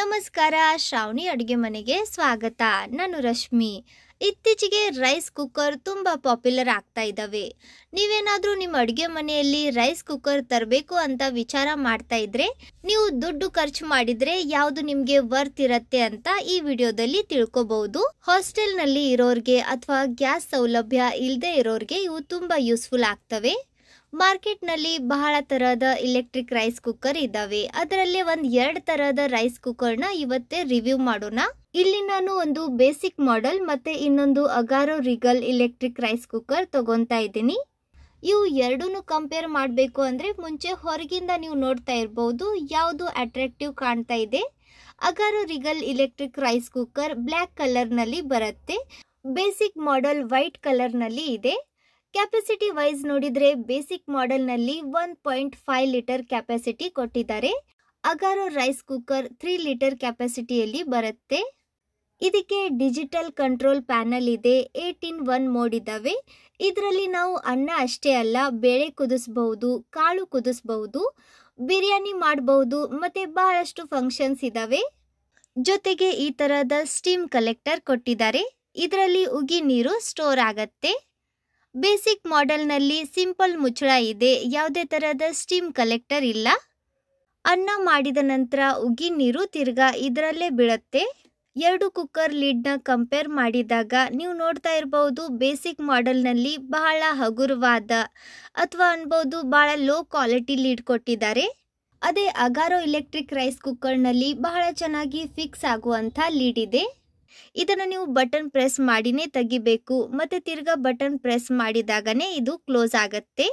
ನಮಸ್ಕಾರ ಶ್ರಾವಣಿ ಅಡುಗೆ ಮನೆಗೆ ಸ್ವಾಗತ ನಾನು ರಶ್ಮಿ ಇತ್ತೀಚೆಗೆ ರೈಸ್ ಕುಕ್ಕರ್ ತುಂಬ ಪಾಪ್ಯುಲರ್ ಆಗ್ತಾ ಇದ್ದಾವೆ ನೀವೇನಾದರೂ ನಿಮ್ಮ ಅಡುಗೆ ಮನೆಯಲ್ಲಿ ರೈಸ್ ಕುಕ್ಕರ್ ತರಬೇಕು ಅಂತ ವಿಚಾರ ಮಾಡ್ತಾ ಇದ್ರೆ ನೀವು ದುಡ್ಡು ಖರ್ಚು ಮಾಡಿದರೆ ಯಾವುದು ನಿಮಗೆ ವರ್ತ್ ಇರತ್ತೆ ಅಂತ ಈ ವಿಡಿಯೋದಲ್ಲಿ ತಿಳ್ಕೊಬಹುದು ಹಾಸ್ಟೆಲ್ನಲ್ಲಿ ಇರೋರಿಗೆ ಅಥವಾ ಗ್ಯಾಸ್ ಸೌಲಭ್ಯ ಇಲ್ಲದೆ ಇರೋರಿಗೆ ಇವು ತುಂಬ ಯೂಸ್ಫುಲ್ ಆಗ್ತವೆ ಮಾರ್ಕೆಟ್ನಲ್ಲಿ ಬಹಳ ತರಹದ ಇಲೆಕ್ಟ್ರಿಕ್ ರೈಸ್ ಕುಕ್ಕರ್ ಇದ್ದಾವೆ ಅದರಲ್ಲಿ ಒಂದ್ ಎರಡ್ ತರಹದ ರೈಸ್ ಕುಕ್ಕರ್ನ ಇವತ್ತೇ ರಿವ್ಯೂ ಮಾಡೋಣ ಇಲ್ಲಿ ನಾನು ಒಂದು ಬೇಸಿಕ್ ಮಾಡೆಲ್ ಮತ್ತೆ ಇನ್ನೊಂದು Agaro Regal electric rice cooker ತಗೊಂತಾ ಇದ್ದೀನಿ ಇವು ಎರಡೂ ಕಂಪೇರ್ ಮಾಡಬೇಕು ಅಂದ್ರೆ ಮುಂಚೆ ಹೊರಗಿಂದ ನೀವು ನೋಡ್ತಾ ಇರಬಹುದು ಯಾವುದು ಅಟ್ರಾಕ್ಟಿವ್ ಕಾಣ್ತಾ ಇದೆ Agaro Regal electric rice cooker black ಕಲರ್ನಲ್ಲಿ ಬರುತ್ತೆ ಬೇಸಿಕ್ ಮಾಡೆಲ್ ವೈಟ್ ಕಲರ್ನಲ್ಲಿ ಇದೆ ಕೆಪಾಸಿಟಿ ವೈಸ್ ನೋಡಿದ್ರೆ ಬೇಸಿಕ್ ಮಾಡೆಲ್ನಲ್ಲಿ one point five litre capacity ಕೊಟ್ಟಿದ್ದಾರೆ Agaro rice cooker three litre ಕೆಪಾಸಿಟಿಯಲ್ಲಿ ಬರುತ್ತೆ ಇದಕ್ಕೆ ಡಿಜಿಟಲ್ ಕಂಟ್ರೋಲ್ ಪ್ಯಾನಲ್ ಇದೆ ಏಯ್ಟೀನ್ ಒನ್ ಮೋಡ್ ಇದಾವೆ ಇದರಲ್ಲಿ ನಾವು ಅನ್ನ ಅಷ್ಟೇ ಅಲ್ಲ ಬೇಳೆ ಕುದಿಸಬಹುದು ಕಾಳು ಕುದಿಸಬಹುದು ಬಿರಿಯಾನಿ ಮಾಡಬಹುದು ಮತ್ತೆ ಬಹಳಷ್ಟು ಫಂಕ್ಷನ್ಸ್ ಇದಾವೆ ಜೊತೆಗೆ ಈ ತರಹದ ಸ್ಟೀಮ್ ಕಲೆಕ್ಟರ್ ಕೊಟ್ಟಿದ್ದಾರೆ ಇದರಲ್ಲಿ ಉಗಿ ನೀರು ಸ್ಟೋರ್ ಆಗತ್ತೆ ಬೇಸಿಕ್ ಮಾಡೆಲ್ನಲ್ಲಿ ಸಿಂಪಲ್ ಮುಚ್ಚಳ ಇದೆ ಯಾವುದೇ ಥರದ ಸ್ಟೀಮ್ ಕಲೆಕ್ಟರ್ ಇಲ್ಲ ಅನ್ನ ಮಾಡಿದ ನಂತರ ಉಗಿ ನೀರು ತಿರ್ಗ ಇದರಲ್ಲೇ ಬೀಳುತ್ತೆ ಎರಡು ಕುಕ್ಕರ್ ಲೀಡ್ನ ಕಂಪೇರ್ ಮಾಡಿದಾಗ ನೀವು ನೋಡ್ತಾ ಇರಬಹುದು ಬೇಸಿಕ್ ಮಾಡೆಲ್ನಲ್ಲಿ ಬಹಳ ಹಗುರವಾದ ಅಥವಾ ಅನ್ಬೋದು ಬಹಳ ಲೋ ಕ್ವಾಲಿಟಿ ಲೀಡ್ ಕೊಟ್ಟಿದ್ದಾರೆ ಅದೇ ಅಗಾರೋ ಎಲೆಕ್ಟ್ರಿಕ್ ರೈಸ್ ಕುಕ್ಕರ್ನಲ್ಲಿ ಬಹಳ ಚೆನ್ನಾಗಿ ಫಿಕ್ಸ್ ಆಗುವಂಥ ಲೀಡ್ ಇದೆ ಇದನ್ನು ನೀವು ಬಟನ್ ಪ್ರೆಸ್ ಮಾಡಿನೇ ತೆಗಿಬೇಕು ಮತ್ತು ತಿರ್ಗಾ ಬಟನ್ ಪ್ರೆಸ್ ಮಾಡಿದಾಗನೇ ಇದು ಕ್ಲೋಸ್ ಆಗುತ್ತೆ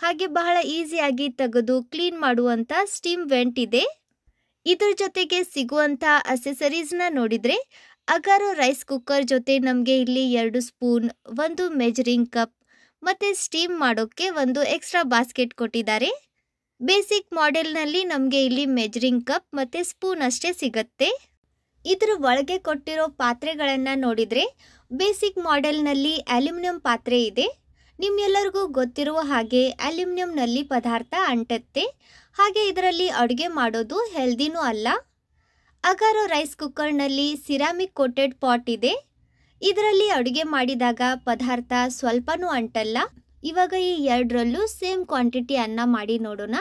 ಹಾಗೆ ಬಹಳ ಈಸಿಯಾಗಿ ತೆಗೆದು ಕ್ಲೀನ್ ಮಾಡುವಂಥ ಸ್ಟೀಮ್ ವೆಂಟ್ ಇದೆ ಇದರ ಜೊತೆಗೆ ಸಿಗುವಂಥ ಅಸೆಸರೀಸ್ನ ನೋಡಿದರೆ ಅಗಾರೋ ರೈಸ್ ಕುಕ್ಕರ್ ಜೊತೆ ನಮಗೆ ಇಲ್ಲಿ ಎರಡು ಸ್ಪೂನ್ ಒಂದು ಮೆಜರಿಂಗ್ ಕಪ್ ಮತ್ತು ಸ್ಟೀಮ್ ಮಾಡೋಕ್ಕೆ ಒಂದು ಎಕ್ಸ್ಟ್ರಾ ಬಾಸ್ಕೆಟ್ ಕೊಟ್ಟಿದ್ದಾರೆ ಬೇಸಿಕ್ ಮಾಡೆಲ್ನಲ್ಲಿ ನಮಗೆ ಇಲ್ಲಿ ಮೆಜರಿಂಗ್ ಕಪ್ ಮತ್ತು ಸ್ಪೂನ್ ಅಷ್ಟೇ ಸಿಗತ್ತೆ ಇದರ ಒಳಗೆ ಕೊಟ್ಟಿರೋ ಪಾತ್ರೆಗಳನ್ನು ನೋಡಿದರೆ ಬೇಸಿಕ್ ಮಾಡೆಲ್ನಲ್ಲಿ ಅಲ್ಯೂಮಿನಿಯಂ ಪಾತ್ರೆ ಇದೆ ನಿಮ್ಮೆಲ್ಲರಿಗೂ ಗೊತ್ತಿರುವ ಹಾಗೆ ಅಲ್ಯೂಮಿನಿಯಂನಲ್ಲಿ ಪದಾರ್ಥ ಅಂಟತ್ತೆ ಹಾಗೆ ಇದರಲ್ಲಿ ಅಡುಗೆ ಮಾಡೋದು ಹೆಲ್ದಿನೂ ಅಲ್ಲ ಅಗಾರೋ ರೈಸ್ ಕುಕ್ಕರ್ನಲ್ಲಿ ಸಿರಾಮಿಕ್ ಕೋಟೆಡ್ ಪಾಟ್ ಇದೆ ಇದರಲ್ಲಿ ಅಡುಗೆ ಮಾಡಿದಾಗ ಪದಾರ್ಥ ಸ್ವಲ್ಪನೂ ಅಂಟಲ್ಲ ಇವಾಗ ಈ ಎರಡರಲ್ಲೂ ಸೇಮ್ ಕ್ವಾಂಟಿಟಿ ಅನ್ನ ಮಾಡಿ ನೋಡೋಣ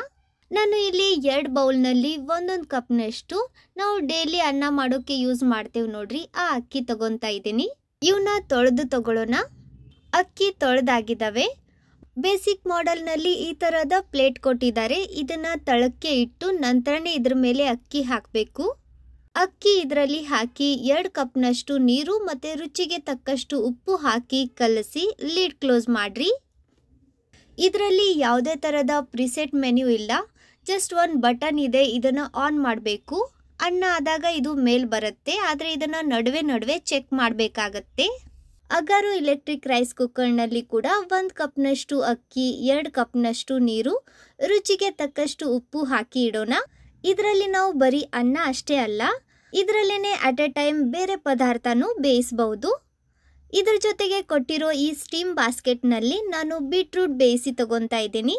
ನಾನು ಇಲ್ಲಿ ಎರಡು ಬೌಲ್ನಲ್ಲಿ ಒಂದೊಂದು ಕಪ್ನಷ್ಟು ನಾವು ಡೈಲಿ ಅನ್ನ ಮಾಡೋಕ್ಕೆ ಯೂಸ್ ಮಾಡ್ತೇವೆ ನೋಡ್ರಿ ಆ ಅಕ್ಕಿ ತಗೊತಾ ಇದ್ದೀನಿ ಇವನ್ನ ತೊಳೆದು ತಗೊಳ್ಳೋಣ ಅಕ್ಕಿ ತೊಳೆದಾಗಿದ್ದಾವೆ ಬೇಸಿಕ್ ಮಾಡೆಲ್ನಲ್ಲಿ ಈ ಥರದ ಪ್ಲೇಟ್ ಕೊಟ್ಟಿದ್ದಾರೆ ಇದನ್ನು ತಳಕ್ಕೆ ಇಟ್ಟು ನಂತರನೇ ಇದ್ರ ಮೇಲೆ ಅಕ್ಕಿ ಹಾಕಬೇಕು ಅಕ್ಕಿ ಇದರಲ್ಲಿ ಹಾಕಿ ಎರಡು ಕಪ್ನಷ್ಟು ನೀರು ಮತ್ತು ರುಚಿಗೆ ತಕ್ಕಷ್ಟು ಉಪ್ಪು ಹಾಕಿ ಕಲಸಿ ಲೀಡ್ ಕ್ಲೋಸ್ ಮಾಡಿರಿ ಇದರಲ್ಲಿ ಯಾವುದೇ ಥರದ ಪ್ರಿಸೆಟ್ ಮೆನ್ಯೂ ಇಲ್ಲ ಜಸ್ಟ್ ಒಂದು ಬಟನ್ ಇದೆ ಇದನ್ನು ಆನ್ ಮಾಡಬೇಕು ಅನ್ನ ಆದಾಗ ಇದು ಮೇಲ್ ಬರುತ್ತೆ ಆದರೆ ಇದನ್ನು ನಡುವೆ ನಡುವೆ ಚೆಕ್ ಮಾಡಬೇಕಾಗತ್ತೆ ಅಗರು ಎಲೆಕ್ಟ್ರಿಕ್ ರೈಸ್ ಕುಕ್ಕರ್ನಲ್ಲಿ ಕೂಡ ಒಂದು ಕಪ್ನಷ್ಟು ಅಕ್ಕಿ ಎರಡು ಕಪ್ನಷ್ಟು ನೀರು ರುಚಿಗೆ ತಕ್ಕಷ್ಟು ಉಪ್ಪು ಹಾಕಿ ಇಡೋಣ ಇದರಲ್ಲಿ ನಾವು ಬರೀ ಅನ್ನ ಅಷ್ಟೇ ಅಲ್ಲ ಇದರಲ್ಲೇ ಅಟ್ ಎ ಟೈಮ್ ಬೇರೆ ಪದಾರ್ಥನೂ ಬೇಯಿಸಬಹುದು ಇದರ ಜೊತೆಗೆ ಕೊಟ್ಟಿರೋ ಈ ಸ್ಟೀಮ್ ಬಾಸ್ಕೆಟ್ನಲ್ಲಿ ನಾನು ಬೀಟ್ರೂಟ್ ಬೇಯಿಸಿ ತಗೊತಾ ಇದ್ದೀನಿ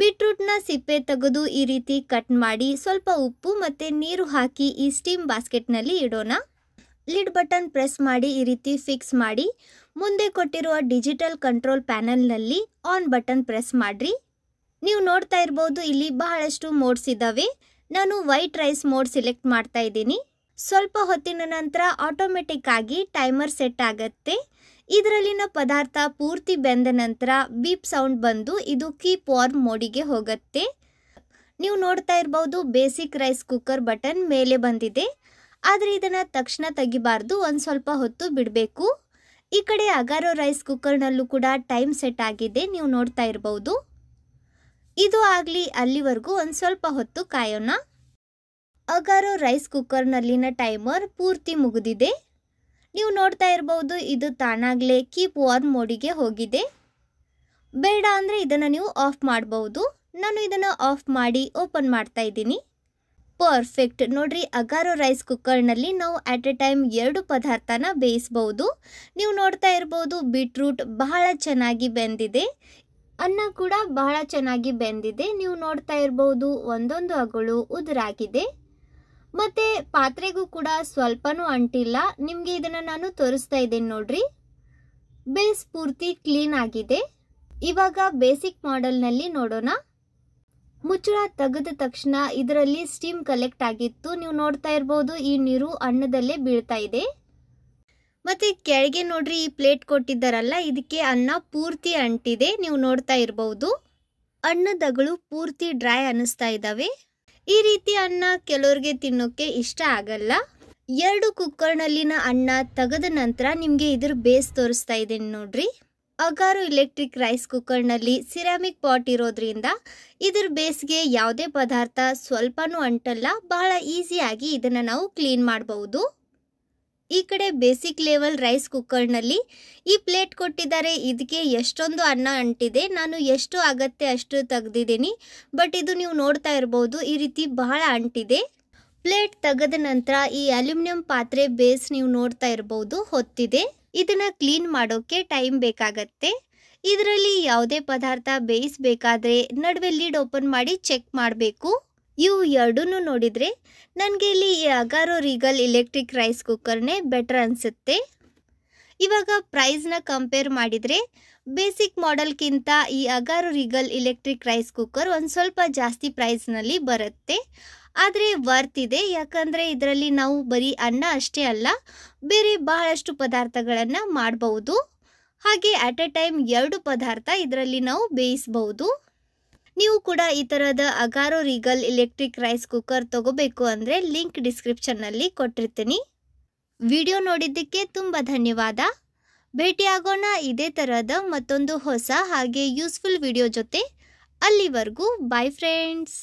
ಬೀಟ್ರೂಟ್ನ ಸಿಪ್ಪೆ ತೆಗೆದು ಈ ರೀತಿ ಕಟ್ ಮಾಡಿ ಸ್ವಲ್ಪ ಉಪ್ಪು ಮತ್ತು ನೀರು ಹಾಕಿ ಈ ಸ್ಟೀಮ್ ಬಾಸ್ಕೆಟ್ನಲ್ಲಿ ಇಡೋಣ ಲಿಡ್ ಬಟನ್ ಪ್ರೆಸ್ ಮಾಡಿ ಈ ರೀತಿ ಫಿಕ್ಸ್ ಮಾಡಿ ಮುಂದೆ ಕೊಟ್ಟಿರುವ ಡಿಜಿಟಲ್ ಕಂಟ್ರೋಲ್ ಪ್ಯಾನಲ್ನಲ್ಲಿ ಆನ್ ಬಟನ್ ಪ್ರೆಸ್ ಮಾಡಿರಿ ನೀವು ನೋಡ್ತಾ ಇರ್ಬೋದು ಇಲ್ಲಿ ಬಹಳಷ್ಟು ಮೋಡ್ಸ್ ಇದ್ದಾವೆ ನಾನು ವೈಟ್ ರೈಸ್ ಮೋಡ್ ಸಿಲೆಕ್ಟ್ ಮಾಡ್ತಾ ಇದ್ದೀನಿ ಸ್ವಲ್ಪ ಹೊತ್ತಿನ ನಂತರ ಆಟೋಮೆಟಿಕ್ ಆಗಿ ಟೈಮರ್ ಸೆಟ್ ಆಗುತ್ತೆ ಇದರಲ್ಲಿನ ಪದಾರ್ಥ ಪೂರ್ತಿ ಬೆಂದ ನಂತರ ಬೀಪ್ ಸೌಂಡ್ ಬಂದು ಇದು ಕೀಪ್ ವಾರ್ಮ್ ಮೋಡಿಗೆ ಹೋಗುತ್ತೆ ನೀವು ನೋಡ್ತಾ ಇರ್ಬೋದು ಬೇಸಿಕ್ ರೈಸ್ ಕುಕ್ಕರ್ ಬಟನ್ ಮೇಲೆ ಬಂದಿದೆ ಆದರೆ ಇದನ್ನು ತಕ್ಷಣ ತೆಗಿಬಾರ್ದು ಒಂದು ಸ್ವಲ್ಪ ಹೊತ್ತು ಬಿಡಬೇಕು ಈ ಕಡೆ ಅಗಾರೋ ರೈಸ್ ಕುಕ್ಕರ್ನಲ್ಲೂ ಕೂಡ ಟೈಮ್ ಸೆಟ್ ಆಗಿದೆ ನೀವು ನೋಡ್ತಾ ಇರ್ಬೋದು ಇದು ಆಗಲಿ ಅಲ್ಲಿವರೆಗೂ ಒಂದು ಸ್ವಲ್ಪ ಹೊತ್ತು ಕಾಯೋಣ ಅಗಾರೋ ರೈಸ್ ಕುಕ್ಕರ್ನಲ್ಲಿನ ಟೈಮರ್ ಪೂರ್ತಿ ಮುಗಿದಿದೆ ನೀವು ನೋಡ್ತಾ ಇರ್ಬೋದು ಇದು ತಾನಾಗಲೇ ಕೀಪ್ ವಾರ್ಮ್ ಮೋಡಿಗೆ ಹೋಗಿದೆ ಬೇಡ ಅಂದರೆ ಇದನ್ನು ನೀವು ಆಫ್ ಮಾಡ್ಬೋದು ನಾನು ಇದನ್ನು ಆಫ್ ಮಾಡಿ ಓಪನ್ ಮಾಡ್ತಾ ಇದ್ದೀನಿ ಪರ್ಫೆಕ್ಟ್ ನೋಡ್ರಿ ಅಗಾರೋ ರೈಸ್ ಕುಕ್ಕರ್ನಲ್ಲಿ ನಾವು ಅಟ್ ಎ ಟೈಮ್ ಎರಡು ಪದಾರ್ಥನ ಬೇಯಿಸ್ಬೋದು ನೀವು ನೋಡ್ತಾ ಇರ್ಬೋದು ಬೀಟ್ರೂಟ್ ಬಹಳ ಚೆನ್ನಾಗಿ ಬೆಂದಿದೆ ಅನ್ನ ಕೂಡ ಬಹಳ ಚೆನ್ನಾಗಿ ಬೆಂದಿದೆ ನೀವು ನೋಡ್ತಾ ಇರ್ಬೋದು ಒಂದೊಂದು ಅಗಳು ಉದುರಾಗಿದೆ ಮತ್ತೆ ಪಾತ್ರೆಗೂ ಕೂಡ ಸ್ವಲ್ಪನೂ ಅಂಟಿಲ್ಲ ನಿಮಗೆ ಇದನ್ನು ನಾನು ತೋರಿಸ್ತಾ ಇದ್ದೀನಿ ನೋಡ್ರಿ ಬೇಸ್ ಪೂರ್ತಿ ಕ್ಲೀನ್ ಆಗಿದೆ ಇವಾಗ ಬೇಸಿಕ್ ಮಾಡೆಲ್ನಲ್ಲಿ ನೋಡೋಣ ಮುಚ್ಚಳ ತೆಗೆದ ತಕ್ಷಣ ಇದರಲ್ಲಿ ಸ್ಟೀಮ್ ಕಲೆಕ್ಟ್ ಆಗಿತ್ತು ನೀವು ನೋಡ್ತಾ ಇರ್ಬೋದು ಈ ನೀರು ಅನ್ನದಲ್ಲೇ ಬೀಳ್ತಾ ಇದೆ ಮತ್ತು ಕೆಳಗೆ ನೋಡ್ರಿ ಈ ಪ್ಲೇಟ್ ಕೊಟ್ಟಿದ್ದಾರಲ್ಲ ಇದಕ್ಕೆ ಅನ್ನ ಪೂರ್ತಿ ಅಂಟಿದೆ ನೀವು ನೋಡ್ತಾ ಇರ್ಬೋದು ಅನ್ನದಗಳು ಪೂರ್ತಿ ಡ್ರೈ ಅನ್ನಿಸ್ತಾ ಇದ್ದಾವೆ ಈ ರೀತಿ ಅನ್ನ ಕೆಲವ್ರಿಗೆ ತಿನ್ನೋಕ್ಕೆ ಇಷ್ಟ ಆಗಲ್ಲ ಎರಡು ಕುಕ್ಕರ್ನಲ್ಲಿನ ಅನ್ನ ತೆಗೆದ ನಂತರ ನಿಮಗೆ ಇದ್ರ ಬೇಸ್ ತೋರಿಸ್ತಾ ಇದ್ದೀನಿ ನೋಡ್ರಿ ಅಗಾರು ಇಲೆಕ್ಟ್ರಿಕ್ ರೈಸ್ ಕುಕ್ಕರ್ನಲ್ಲಿ ಸಿರಾಮಿಕ್ ಪಾಟ್ ಇರೋದ್ರಿಂದ ಇದ್ರ ಬೇಸ್ಗೆ ಯಾವುದೇ ಪದಾರ್ಥ ಸ್ವಲ್ಪನೂ ಅಂಟಲ್ಲ ಬಹಳ ಈಸಿಯಾಗಿ ಇದನ್ನು ನಾವು ಕ್ಲೀನ್ ಮಾಡಬಹುದು ಈ ಕಡೆ ಬೇಸಿಕ್ ಲೆವೆಲ್ ರೈಸ್ ಕುಕ್ಕರ್ನಲ್ಲಿ ಈ ಪ್ಲೇಟ್ ಕೊಟ್ಟಿದ್ದಾರೆ ಇದಕ್ಕೆ ಎಷ್ಟೊಂದು ಅನ್ನ ಅಂಟಿದೆ ನಾನು ಎಷ್ಟು ಆಗತ್ತೆ ಅಷ್ಟು ತೆಗೆದಿದ್ದೀನಿ ಬಟ್ ಇದು ನೀವು ನೋಡ್ತಾ ಇರ್ಬೋದು ಈ ರೀತಿ ಬಹಳ ಅಂಟಿದೆ ಪ್ಲೇಟ್ ತೆಗೆದ ನಂತರ ಈ ಅಲ್ಯೂಮಿನಿಯಂ ಪಾತ್ರೆ ಬೇಸ್ ನೀವು ನೋಡ್ತಾ ಇರಬಹುದು ಹೊತ್ತಿದೆ ಇದನ್ನ ಕ್ಲೀನ್ ಮಾಡೋಕೆ ಟೈಮ್ ಬೇಕಾಗತ್ತೆ ಇದರಲ್ಲಿ ಯಾವುದೇ ಪದಾರ್ಥ ಬೇಯಿಸಬೇಕಾದ್ರೆ ನಡುವೆ ಲೀಡ್ ಓಪನ್ ಮಾಡಿ ಚೆಕ್ ಮಾಡಬೇಕು ಇವು ಎರಡೂ ನೋಡಿದರೆ ನನಗೆ ಇಲ್ಲಿ ಈ ಅಗಾರೋ ರೀಗಲ್ ಇಲೆಕ್ಟ್ರಿಕ್ ರೈಸ್ ಕುಕ್ಕರ್ನೇ ಬೆಟರ್ ಅನಿಸುತ್ತೆ ಇವಾಗ ಪ್ರೈಸ್ನ ಕಂಪೇರ್ ಮಾಡಿದರೆ ಬೇಸಿಕ್ ಮಾಡಲ್ಗಿಂತ ಈ Agaro Regal electric rice cooker ಒಂದು ಸ್ವಲ್ಪ ಜಾಸ್ತಿ ಪ್ರೈಸ್ನಲ್ಲಿ ಬರುತ್ತೆ ಆದರೆ ವರ್ತ್ ಇದೆ ಯಾಕಂದರೆ ಇದರಲ್ಲಿ ನಾವು ಬರೀ ಅನ್ನ ಅಷ್ಟೇ ಅಲ್ಲ ಬೇರೆ ಬಹಳಷ್ಟು ಪದಾರ್ಥಗಳನ್ನು ಮಾಡಬಹುದು ಹಾಗೆ ಅಟ್ ಎ ಟೈಮ್ ಎರಡು ಪದಾರ್ಥ ಇದರಲ್ಲಿ ನಾವು ಬೇಯಿಸ್ಬೌದು ನೀವು ಕೂಡ ಈ ಥರದ Agaro Regal electric rice cooker ತಗೋಬೇಕು ಅಂದರೆ ಲಿಂಕ್ ಡಿಸ್ಕ್ರಿಪ್ಷನ್ನಲ್ಲಿ ಕೊಟ್ಟಿರ್ತೀನಿ ವಿಡಿಯೋ ನೋಡಿದ್ದಕ್ಕೆ ತುಂಬ ಧನ್ಯವಾದ ಭೇಟಿಯಾಗೋಣ ಇದೇ ಥರದ ಮತ್ತೊಂದು ಹೊಸ ಹಾಗೆ ಯೂಸ್ಫುಲ್ ವಿಡಿಯೋ ಜೊತೆ ಅಲ್ಲಿವರೆಗೂ ಬಾಯ್ ಫ್ರೆಂಡ್ಸ್